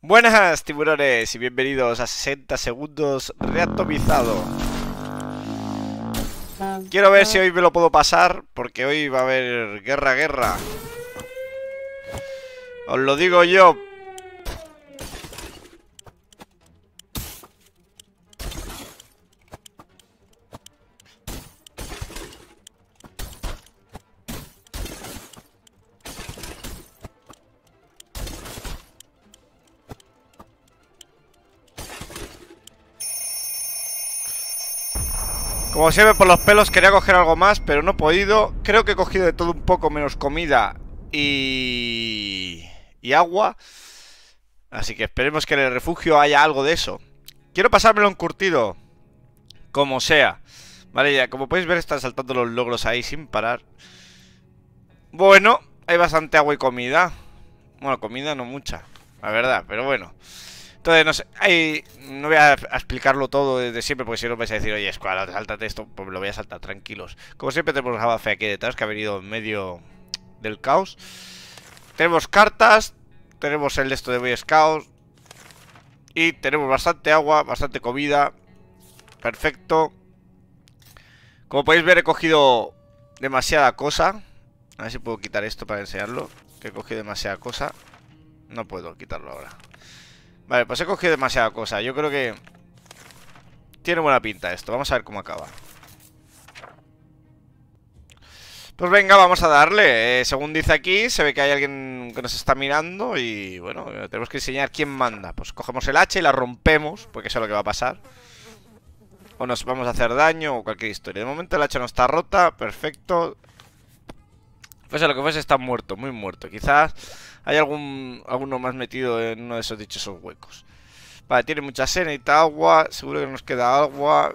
Buenas tiburones y bienvenidos a 60 segundos reatomizado Quiero ver si hoy me lo puedo pasar porque hoy va a haber guerra, guerra Os lo digo yo Como ve por los pelos quería coger algo más, pero no he podido. Creo que he cogido de todo un poco menos comida y, y agua. Así que esperemos que en el refugio haya algo de eso. Quiero pasármelo encurtido. Como sea. Vale, ya, como podéis ver están saltando los logros ahí sin parar. Bueno, hay bastante agua y comida. Bueno, comida no mucha, la verdad, pero bueno. Entonces, no sé, no voy a explicarlo todo desde siempre, porque si no vais a decir, oye, Squad, saltate esto, pues lo voy a saltar, tranquilos. Como siempre tenemos a Bafe aquí detrás, que ha venido en medio del caos. Tenemos cartas, tenemos el esto de Boy Scouts, y tenemos bastante agua, bastante comida, perfecto. Como podéis ver, he cogido demasiada cosa. A ver si puedo quitar esto para enseñarlo, que he cogido demasiada cosa. No puedo quitarlo ahora. Vale, pues he cogido demasiada cosa. Yo creo que... Tiene buena pinta esto. Vamos a ver cómo acaba. Pues venga, vamos a darle. Eh, según dice aquí, se ve que hay alguien que nos está mirando y bueno, eh, tenemos que enseñar quién manda. Pues cogemos el hacha y la rompemos, porque eso es lo que va a pasar. O nos vamos a hacer daño o cualquier historia. De momento el hacha no está rota, perfecto. a lo que fuese, está muerto, muy muerto. Quizás hay algún alguno más metido en uno de esos dichos huecos. Vale, tiene mucha sed, necesita agua, seguro que nos queda agua.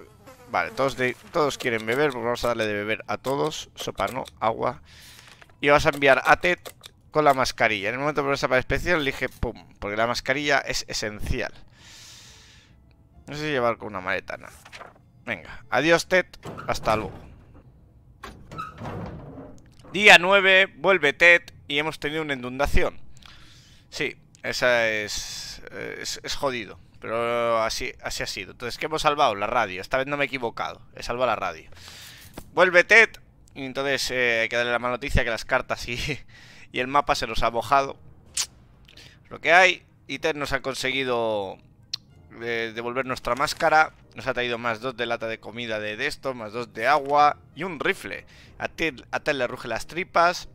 Vale, todos, de, todos quieren beber, pues vamos a darle de beber a todos. Sopa, ¿no? Agua. Y vas a enviar a Ted con la mascarilla. En el momento que esa para especial, dije pum, porque la mascarilla es esencial. No sé si llevar con una maleta, Venga, adiós Ted, hasta luego. Día 9, vuelve Ted y hemos tenido una inundación. Sí, esa es, es, jodido. Pero así, así ha sido. Entonces, ¿qué hemos salvado? La radio. Esta vez no me he equivocado. He salvado la radio. Vuelve Ted. Y entonces eh, hay que darle la mala noticia que las cartas y, y el mapa se nos ha mojado. Lo que hay. Y Ted nos ha conseguido eh, devolver nuestra máscara. Nos ha traído más dos de lata de comida de, esto, más dos de agua y un rifle. A Ted, le ruge las tripas.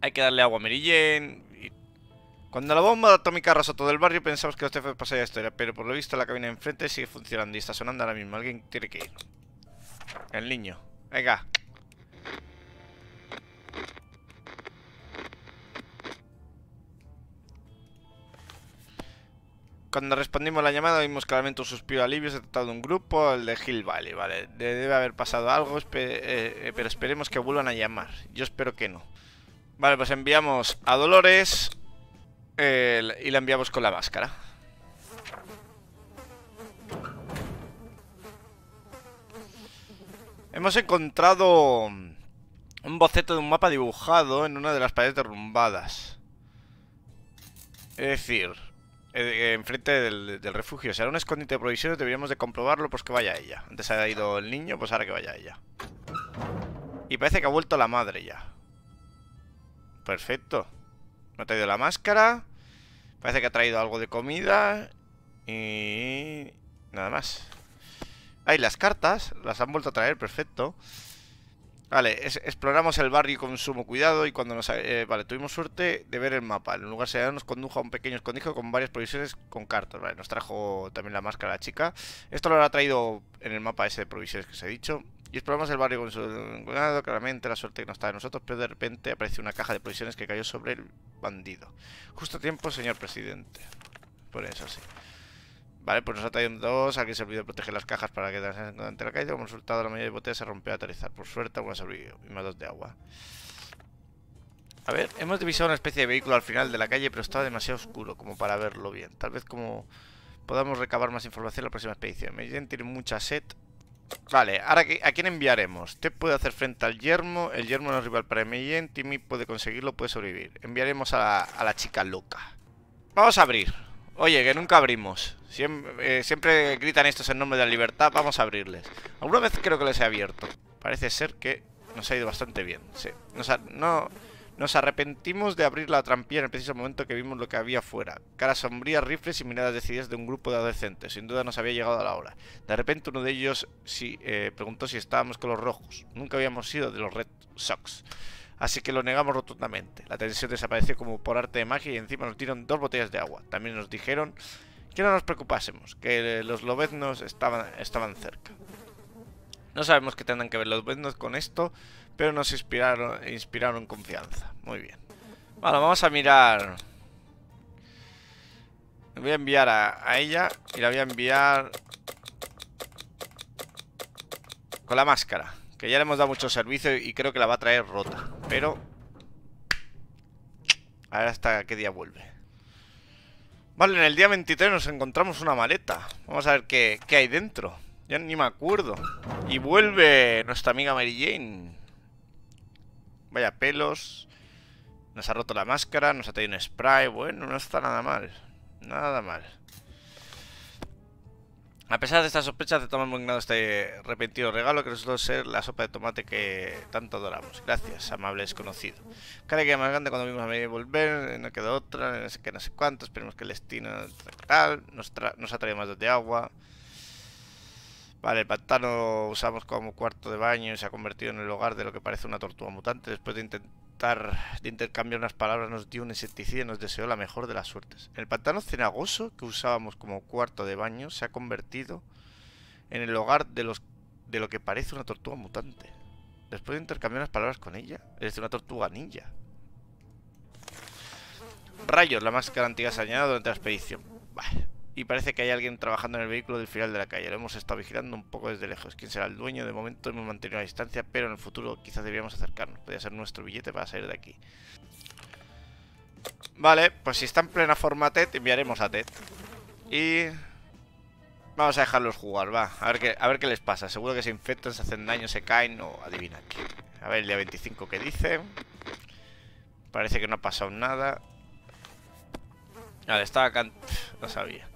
Hay que darle agua a Merillén cuando la bomba atómica arrasó todo el barrio, pensamos que los este fue pasaría la historia, pero por lo visto la cabina enfrente sigue funcionando y está sonando ahora mismo. Alguien tiene que ir. El niño. Venga. Cuando respondimos la llamada vimos claramente un suspiro de alivio, se de un grupo, el de Hill Valley, vale. Debe haber pasado algo, eh, pero esperemos que vuelvan a llamar. Yo espero que no. Vale, pues enviamos a Dolores, y la enviamos con la máscara. Hemos encontrado un boceto de un mapa dibujado en una de las paredes derrumbadas. Es decir, eh, eh, enfrente del, refugio. Será un escondite de provisiones, deberíamos de comprobarlo, pues que vaya ella. Antes ha ido el niño, pues ahora que vaya ella. Y parece que ha vuelto la madre ya. Perfecto. No ha traído la máscara. Parece que ha traído algo de comida. Y... Nada más. Ahí las cartas. Las han vuelto a traer, perfecto. Vale, exploramos el barrio con sumo cuidado y cuando nos... Eh, vale, tuvimos suerte de ver el mapa. En un lugar se nos condujo a un pequeño escondijo con varias provisiones con cartas. Vale, nos trajo también la máscara la chica. Esto lo habrá traído en el mapa ese de provisiones que os he dicho. Y exploramos el barrio con su lado, Claramente la suerte que no está de nosotros, pero de repente aparece una caja de provisiones que cayó sobre el bandido. Justo a tiempo, señor presidente. Por eso sí. Vale, pues nos ha traído dos. Alguien se olvidó proteger las cajas para que durante la calle, Como resultado, la mayoría de botellas se rompió a aterrizar. Por suerte, algunas sobrevivió. Y más dos de agua. A ver, hemos divisado una especie de vehículo al final de la calle, pero estaba demasiado oscuro como para verlo bien. Tal vez como podamos recabar más información en la próxima expedición. Me tiene mucha sed Vale, ahora ¿a quién enviaremos? Te puede hacer frente al yermo, el yermo no es rival para y Timmy puede conseguirlo, puede sobrevivir. Enviaremos a la, chica loca. Vamos a abrir. Oye, que nunca abrimos. Siempre, eh, siempre gritan estos en nombre de la libertad, vamos a abrirles. Alguna vez creo que les he abierto. Parece ser que nos ha ido bastante bien, sí. Nos no... Nos arrepentimos de abrir la trampilla en el preciso momento que vimos lo que había fuera. Caras sombrías, rifles y miradas decididas de un grupo de adolescentes. Sin duda nos había llegado a la hora. De repente uno de ellos sí, eh, preguntó si estábamos con los rojos. Nunca habíamos sido de los Red Sox. Así que lo negamos rotundamente. La tensión desapareció como por arte de magia y encima nos dieron dos botellas de agua. También nos dijeron que no nos preocupásemos, que los lobeznos estaban, estaban cerca. No sabemos qué tendrán que ver los lobeznos con esto, pero nos inspiraron, inspiraron confianza. Muy bien. Bueno, vamos a mirar. voy a enviar a, ella y la voy a enviar con la máscara. Que ya le hemos dado mucho servicio y creo que la va a traer rota. Pero... A ver hasta qué día vuelve. Vale, en el día 23 nos encontramos una maleta. Vamos a ver qué, qué hay dentro. Ya ni me acuerdo. Y vuelve nuestra amiga Mary Jane. Vaya pelos. Nos ha roto la máscara, nos ha traído un spray. Bueno, no está nada mal. Nada mal. A pesar de estas sospechas, de tomar muy grado este repentido regalo que resultó ser la sopa de tomate que tanto adoramos. Gracias, amable desconocido. Cara que más grande cuando vimos a medio volver, eh, no queda otra, eh, no sé no sé cuánto, esperemos que el destino tal. Nos, nos ha traído más de agua. Vale, el pantano usamos como cuarto de baño y se ha convertido en el hogar de lo que parece una tortuga mutante. Después de intentar de intercambiar unas palabras, nos dio un insecticida y nos deseó la mejor de las suertes. El pantano cenagoso que usábamos como cuarto de baño se ha convertido en el hogar de, los, de lo que parece una tortuga mutante. Después de intercambiar unas palabras con ella, es de una tortuga ninja. Rayos, la máscara antigua se añadido durante la expedición. Vale y parece que hay alguien trabajando en el vehículo del final de la calle. Lo hemos estado vigilando un poco desde lejos. ¿Quién será el dueño? De momento hemos mantenido la distancia, pero en el futuro quizás deberíamos acercarnos. Podría ser nuestro billete para salir de aquí. Vale, pues si está en plena forma Ted, enviaremos a Ted. Y... Vamos a dejarlos jugar, va. A ver qué, a ver qué les pasa. Seguro que se infectan, se hacen daño, se caen o... Adivina aquí. A ver el día 25 que dice. Parece que no ha pasado nada. Vale, estaba... Can... no sabía.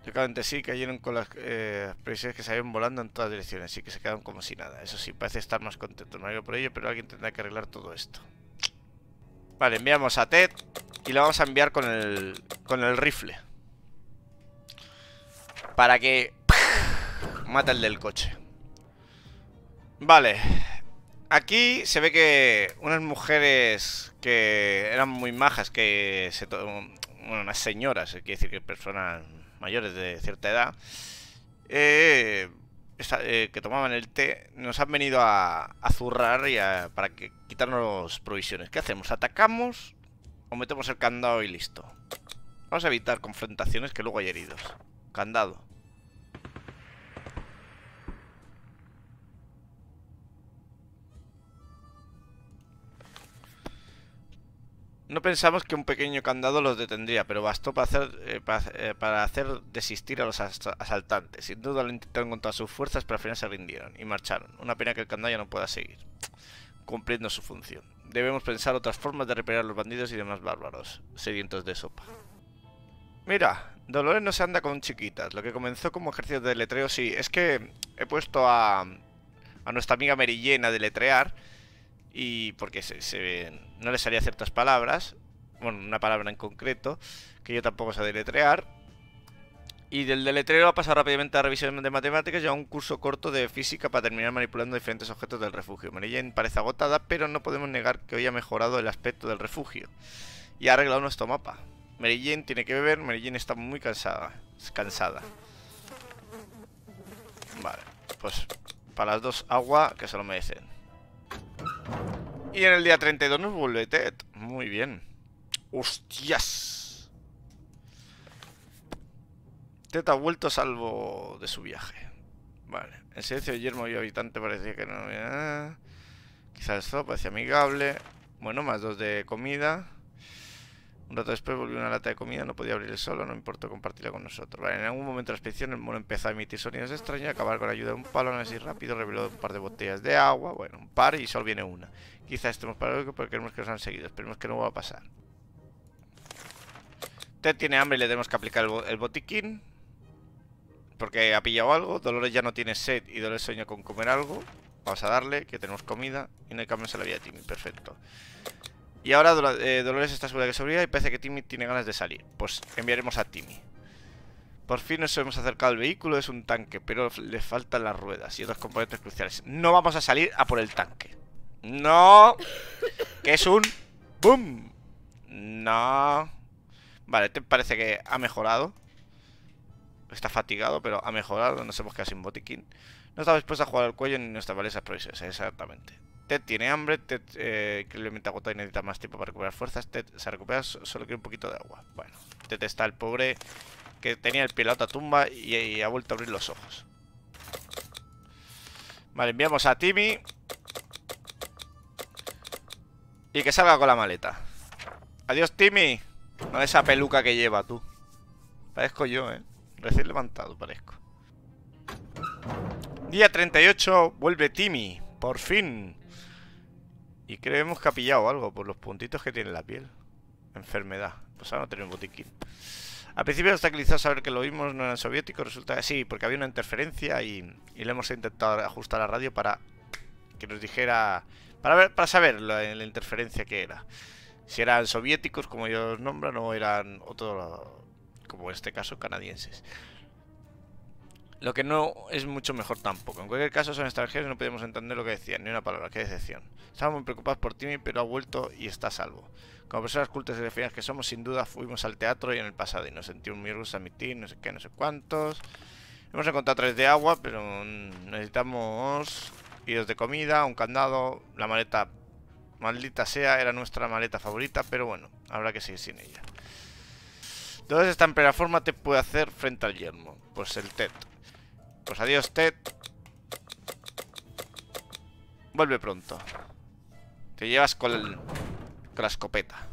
Lógicamente sí, cayeron con las eh, previsiones que salieron volando en todas direcciones, así que se quedaron como si nada. Eso sí, parece estar más contento Mario por ello, pero alguien tendrá que arreglar todo esto. Vale, enviamos a Ted y lo vamos a enviar con el, con el rifle. Para que... Mata el del coche. Vale. Aquí se ve que unas mujeres que eran muy majas, que se... Bueno, unas señoras, quiere decir que personas mayores de cierta edad, eh, eh, que tomaban el té, nos han venido a, zurrar y a, para que, quitarnos provisiones. ¿Qué hacemos? ¿Atacamos o metemos el candado y listo? Vamos a evitar confrontaciones que luego hay heridos. Candado. No pensamos que un pequeño candado los detendría, pero bastó para hacer, eh, eh, para, hacer desistir a los asaltantes. Sin duda lo intentaron con todas sus fuerzas, pero al final se rindieron y marcharon. Una pena que el candado ya no pueda seguir cumpliendo su función. Debemos pensar otras formas de repeler a los bandidos y demás bárbaros, sedientos de sopa. Mira, Dolores no se anda con chiquitas. Lo que comenzó como ejercicio de letreo, sí. Es que he puesto a, a nuestra amiga Merillena de letrear y porque se, no le salía ciertas palabras, bueno, una palabra en concreto, que yo tampoco sé deletrear. Y del deletreo ha pasado rápidamente a revisión de matemáticas y a un curso corto de física para terminar manipulando diferentes objetos del refugio. Mary parece agotada, pero no podemos negar que hoy ha mejorado el aspecto del refugio y ha arreglado nuestro mapa. Mary tiene que beber, Mary está muy cansada. Cansada. Vale, pues para las dos agua que se lo merecen. Y en el día 32 nos vuelve Ted. Muy bien. ¡Hostias! Ted ha vuelto salvo de su viaje. Vale. El silencio de yermo y habitante parecía que no había... Eh. Quizás esto parecía amigable. Bueno, más dos de comida. Un rato después volvió una lata de comida, no podía abrir el solo, no importa compartirla con nosotros. Vale, en algún momento de la expedición el mono empezó a emitir sonidos extraños, acabar con la ayuda de un palo, no así rápido, reveló un par de botellas de agua, bueno, un par y solo viene una. Quizás estemos parados porque queremos que nos han seguido. Esperemos que no va a pasar. Ted tiene hambre y le tenemos que aplicar el, botiquín. Porque ha pillado algo. Dolores ya no tiene sed y Dolores sueña con comer algo. Vamos a darle, que tenemos comida. Y no hay cambios en la vida de Timmy. Perfecto. Y ahora eh, Dolores está segura de que sobrevive y parece que Timmy tiene ganas de salir. Pues enviaremos a Timmy. Por fin nos hemos acercado al vehículo, es un tanque, pero le faltan las ruedas y otros componentes cruciales. No vamos a salir a por el tanque. No. Que es un... ¡Boom! No. Vale, te este parece que ha mejorado. Está fatigado, pero ha mejorado. Nos hemos quedado sin botiquín. No estaba dispuesto a jugar al cuello ni nuestras valiosas provisiones. Exactamente. Ted tiene hambre. Ted eh, increíblemente agotado y necesita más tiempo para recuperar fuerzas. Ted se recupera, solo quiere un poquito de agua. Bueno, Ted está el pobre que tenía el piloto a tumba y, y ha vuelto a abrir los ojos. Vale, enviamos a Timmy. Y que salga con la maleta Adiós, Timmy No esa peluca que lleva, tú Parezco yo, ¿eh? Recién levantado, parezco Día 38 Vuelve Timmy Por fin Y creemos que ha pillado algo Por los puntitos que tiene la piel Enfermedad Pues ahora no tenemos botiquín al principio hasta quise saber que lo vimos no eran soviético. resulta que sí, porque había una interferencia y, y le hemos intentado ajustar la radio para que nos dijera para, ver, para saber la, interferencia que era. Si eran soviéticos, como ellos nombran, o eran otro, como en este caso, canadienses. Lo que no es mucho mejor tampoco. En cualquier caso, son extranjeros y no podemos entender lo que decían, ni una palabra, qué decepción. Estábamos muy preocupados por Timmy, pero ha vuelto y está a salvo. Como personas cultas y refinadas que somos, sin duda fuimos al teatro y en el pasado y nos sentimos muy orgullosos a admitir, no sé qué, no sé cuántos. Hemos encontrado tres de agua, pero necesitamos de comida, un candado, la maleta, maldita sea, era nuestra maleta favorita, pero bueno, habrá que seguir sin ella. Entonces esta forma te puede hacer frente al yermo. Pues el Ted. Pues adiós, Ted. Vuelve pronto. Te llevas con, la escopeta.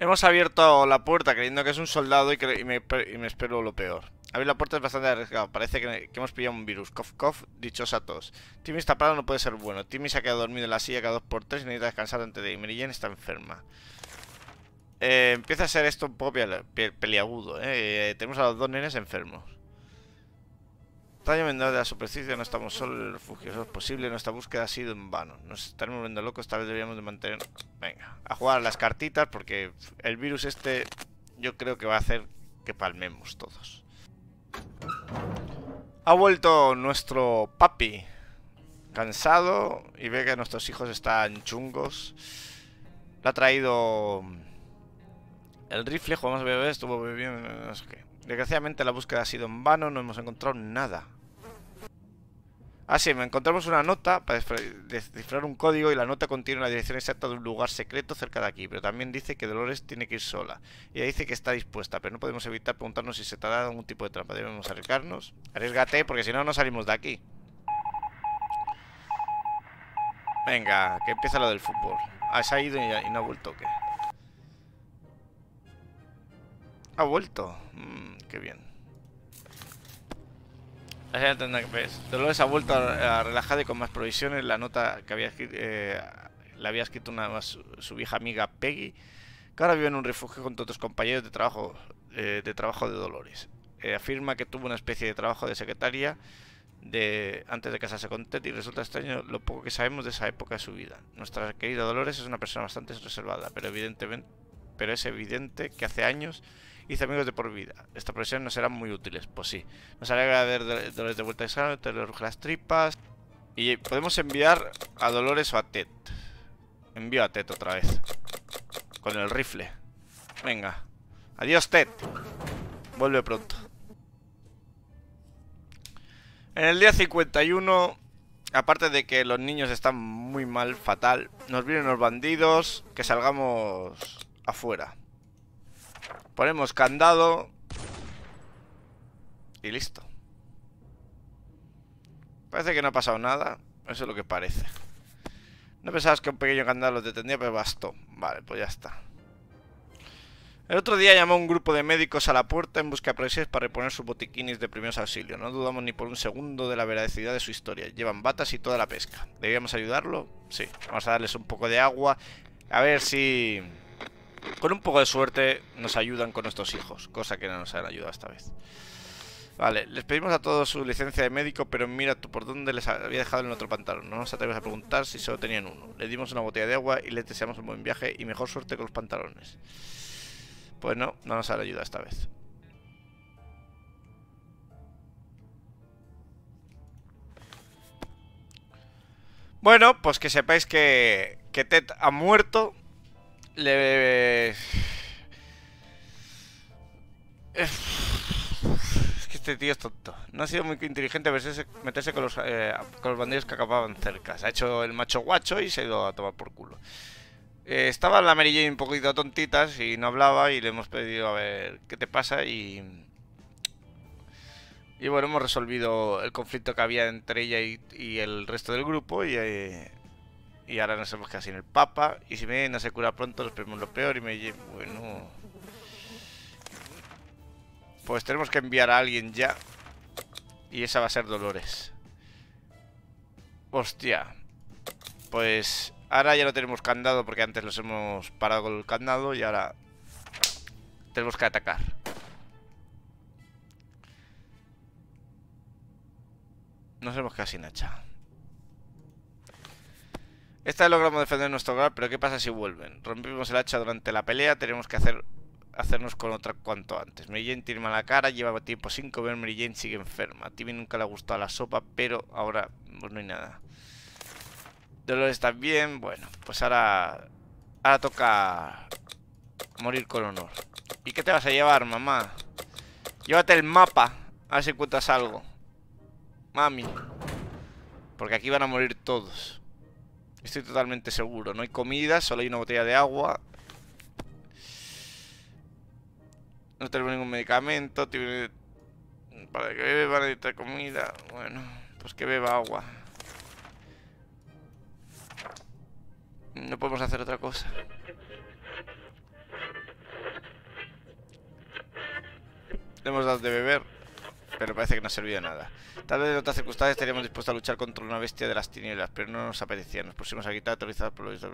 Hemos abierto la puerta creyendo que es un soldado y me espero lo peor. Abrir la puerta es bastante arriesgado. Parece que, hemos pillado un virus. Cof, cof, a todos. Timmy está parado, no puede ser bueno. Timmy se ha quedado dormido en la silla cada dos por tres y necesita descansar antes de ir. Mary está enferma. Eh, empieza a ser esto un poco peliagudo. ¿eh? Eh, tenemos a los dos nenes enfermos. está menor de la superficie, no estamos solos el refugio. es posible, nuestra búsqueda ha sido en vano. Nos estaremos volviendo locos, tal vez deberíamos de mantener... Venga, a jugar las cartitas porque el virus este yo creo que va a hacer que palmemos todos. Ha vuelto nuestro papi, cansado, y ve que nuestros hijos están chungos. Le ha traído el rifle, jugamos bebé, estuvo bebiendo, no sé qué. Desgraciadamente la búsqueda ha sido en vano, no hemos encontrado nada. Así, ah, me encontramos una nota para descifrar un código y la nota contiene la dirección exacta de un lugar secreto cerca de aquí, pero también dice que Dolores tiene que ir sola. Ella dice que está dispuesta, pero no podemos evitar preguntarnos si se ha dado algún tipo de trampa. Debemos arriesgarnos. Arriesgate, porque si no, no salimos de aquí. Venga, que empieza lo del fútbol. Ah, ha ido y, no ha vuelto, ¿qué? Ha vuelto. Mmm, qué bien. Dolores ha vuelto a, eh, relajar y con más provisiones. La nota que había eh, la había escrito su, vieja amiga Peggy, que ahora vive en un refugio con todos otros compañeros de trabajo, eh, de, trabajo de Dolores. afirma que tuvo una especie de trabajo de secretaria antes de casarse con Ted y resulta extraño lo poco que sabemos de esa época de su vida. Nuestra querida Dolores es una persona bastante reservada, pero, evidentemente, pero es evidente que hace años hice amigos de por vida. Esta presión nos serán muy útiles. Pues sí. Nos alegra ver Dolores de, vuelta a te le las tripas. Y podemos enviar a Dolores o a Ted. Envío a Ted otra vez. Con el rifle. Venga. Adiós, Ted. Vuelve pronto. En el día 51, aparte de que los niños están muy mal, fatal, nos vienen los bandidos, que salgamos afuera. Ponemos candado. Y listo. Parece que no ha pasado nada. Eso es lo que parece. No pensabas que un pequeño candado los detendía pero bastó. Vale, pues ya está. El otro día llamó un grupo de médicos a la puerta en busca de presiones para reponer sus botiquines de primeros auxilios. No dudamos ni por un segundo de la veracidad de su historia. Llevan batas y toda la pesca. ¿Debíamos ayudarlo? Sí. Vamos a darles un poco de agua. A ver si... Con un poco de suerte nos ayudan con nuestros hijos, cosa que no nos han ayudado esta vez. Vale, les pedimos a todos su licencia de médico, pero mira tú por dónde les había dejado el otro pantalón. No nos atreves a preguntar si solo tenían uno. Le dimos una botella de agua y les deseamos un buen viaje y mejor suerte con los pantalones. Pues no, no nos han ayudado esta vez. Bueno, pues que sepáis que, que Ted ha muerto le... Eh, es que este tío es tonto. No ha sido muy inteligente meterse eh, con los, bandidos que acababan cerca. Se ha hecho el macho guacho y se ha ido a tomar por culo. Eh, estaba la Mary Jane un poquito tontita y no hablaba y le hemos pedido a ver qué te pasa y... Y bueno, hemos resolvido el conflicto que había entre ella y, el resto del grupo y y ahora no sabemos qué sin el Papa. Y si me no se cura pronto, los lo peor y me... Bueno... Pues tenemos que enviar a alguien ya. Y esa va a ser Dolores. Hostia. Pues ahora ya no tenemos candado porque antes nos hemos parado con el candado y ahora tenemos que atacar. No sabemos qué sin hacha. Esta vez logramos defender nuestro hogar, pero ¿qué pasa si vuelven? Rompimos el hacha durante la pelea, tenemos que hacer, hacernos con otra cuanto antes. Mary Jane tiene mala cara, lleva tiempo sin comer, Mary Jane sigue enferma. A Timmy nunca le ha gustado la sopa, pero ahora pues, no hay nada. Dolores también, bueno, pues ahora, ahora toca morir con honor. ¿Y qué te vas a llevar, mamá? Llévate el mapa, a ver si encuentras algo. Mami. Porque aquí van a morir todos. Estoy totalmente seguro. No hay comida, solo hay una botella de agua. No tengo ningún medicamento. Tiene... Para que beba necesita comida. Bueno, pues que beba agua. No podemos hacer otra cosa. Tenemos las de beber pero parece que no servido de nada. Tal vez en otras circunstancias estaríamos dispuestos a luchar contra una bestia de las tinieblas, pero no nos apetecía. Nos pusimos a quitar aterrizados por lo visto.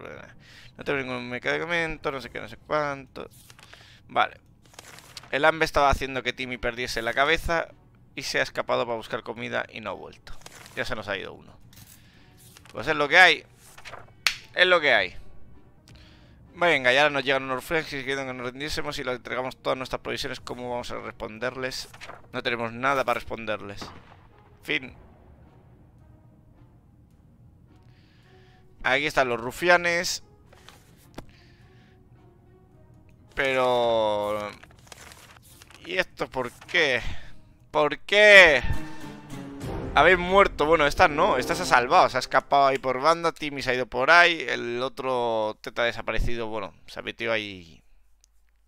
No tengo ningún medicamento, no sé qué, no sé cuánto. Vale. El hambre estaba haciendo que Timmy perdiese la cabeza y se ha escapado para buscar comida y no ha vuelto. Ya se nos ha ido uno. Pues es lo que hay. Es lo que hay. Venga, y nos llegan los rufianes y quieren que nos rendiésemos y les entregamos todas nuestras provisiones. ¿Cómo vamos a responderles? No tenemos nada para responderles. Fin. Aquí están los rufianes. Pero... ¿Y esto por qué? ¿Por qué? Habéis muerto. Bueno, esta no. Esta se ha salvado. Se ha escapado ahí por banda. Timmy se ha ido por ahí. El otro Teta ha desaparecido. Bueno, se ha metido ahí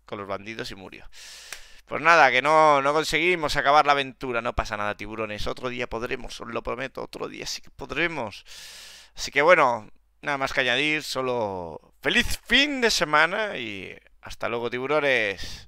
con los bandidos y murió. Pues nada, que no, no conseguimos acabar la aventura. No pasa nada, tiburones. Otro día podremos, os lo prometo. Otro día sí que podremos. Así que bueno, nada más que añadir. Solo feliz fin de semana y hasta luego, tiburones.